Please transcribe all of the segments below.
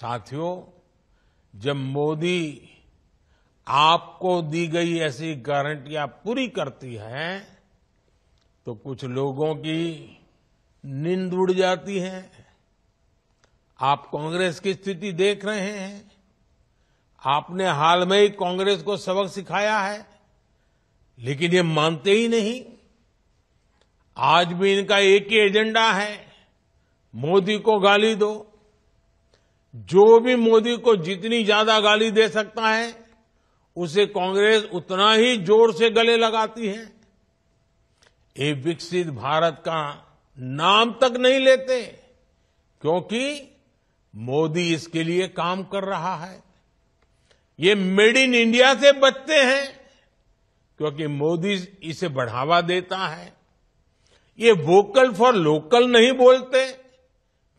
साथियों जब मोदी आपको दी गई ऐसी गारंटियां पूरी करती हैं तो कुछ लोगों की नींद उड़ जाती है आप कांग्रेस की स्थिति देख रहे हैं आपने हाल में ही कांग्रेस को सबक सिखाया है लेकिन ये मानते ही नहीं आज भी इनका एक ही एजेंडा है मोदी को गाली दो जो भी मोदी को जितनी ज्यादा गाली दे सकता है उसे कांग्रेस उतना ही जोर से गले लगाती है ये विकसित भारत का नाम तक नहीं लेते क्योंकि मोदी इसके लिए काम कर रहा है ये मेड इन इंडिया से बचते हैं क्योंकि मोदी इसे बढ़ावा देता है ये वोकल फॉर लोकल नहीं बोलते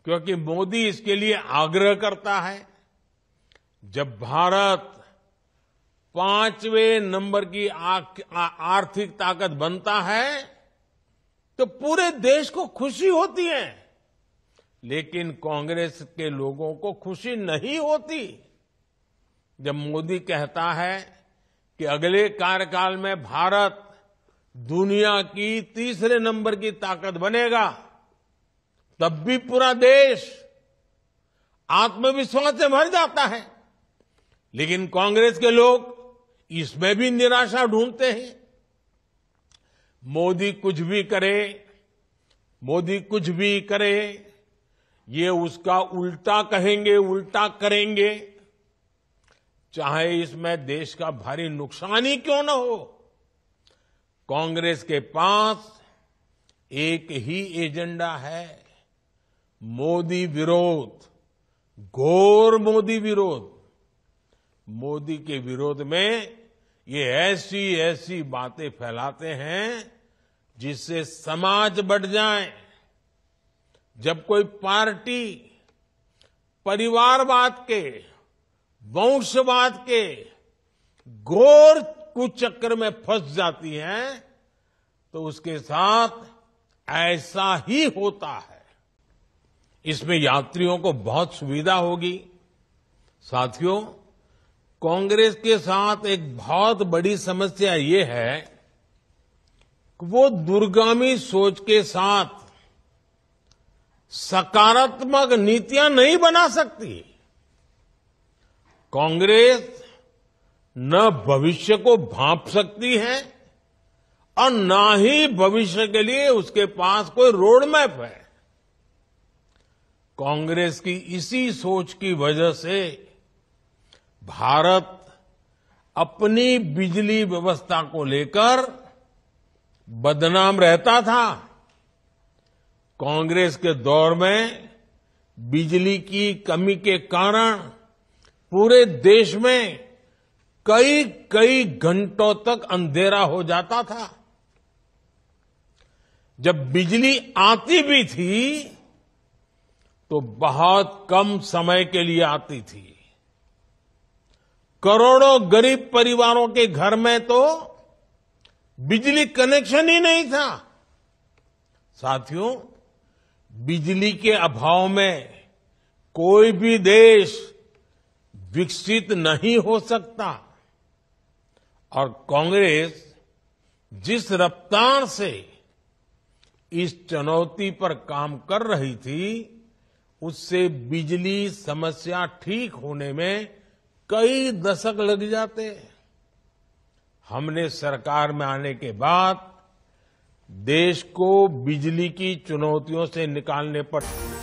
क्योंकि मोदी इसके लिए आग्रह करता है जब भारत पांचवें नंबर की आर्थिक ताकत बनता है तो पूरे देश को खुशी होती है लेकिन कांग्रेस के लोगों को खुशी नहीं होती जब मोदी कहता है कि अगले कार्यकाल में भारत दुनिया की तीसरे नंबर की ताकत बनेगा तब भी पूरा देश आत्मविश्वास से भर जाता है लेकिन कांग्रेस के लोग इसमें भी निराशा ढूंढते हैं मोदी कुछ भी करे मोदी कुछ भी करे ये उसका उल्टा कहेंगे उल्टा करेंगे चाहे इसमें देश का भारी नुकसान ही क्यों न हो कांग्रेस के पास एक ही एजेंडा है मोदी विरोध घोर मोदी विरोध मोदी के विरोध में ये ऐसी ऐसी बातें फैलाते हैं जिससे समाज बढ़ जाए जब कोई पार्टी परिवारवाद के वंशवाद के घोर कुचक्र में फंस जाती है तो उसके साथ ऐसा ही होता है इसमें यात्रियों को बहुत सुविधा होगी साथियों कांग्रेस के साथ एक बहुत बड़ी समस्या ये है कि वो दूरगामी सोच के साथ सकारात्मक नीतियां नहीं बना सकती कांग्रेस न भविष्य को भांप सकती है और न ही भविष्य के लिए उसके पास कोई रोड मैप है कांग्रेस की इसी सोच की वजह से भारत अपनी बिजली व्यवस्था को लेकर बदनाम रहता था कांग्रेस के दौर में बिजली की कमी के कारण पूरे देश में कई कई घंटों तक अंधेरा हो जाता था जब बिजली आती भी थी तो बहुत कम समय के लिए आती थी करोड़ों गरीब परिवारों के घर में तो बिजली कनेक्शन ही नहीं था साथियों बिजली के अभाव में कोई भी देश विकसित नहीं हो सकता और कांग्रेस जिस रफ्तार से इस चुनौती पर काम कर रही थी उससे बिजली समस्या ठीक होने में कई दशक लग जाते हमने सरकार में आने के बाद देश को बिजली की चुनौतियों से निकालने पर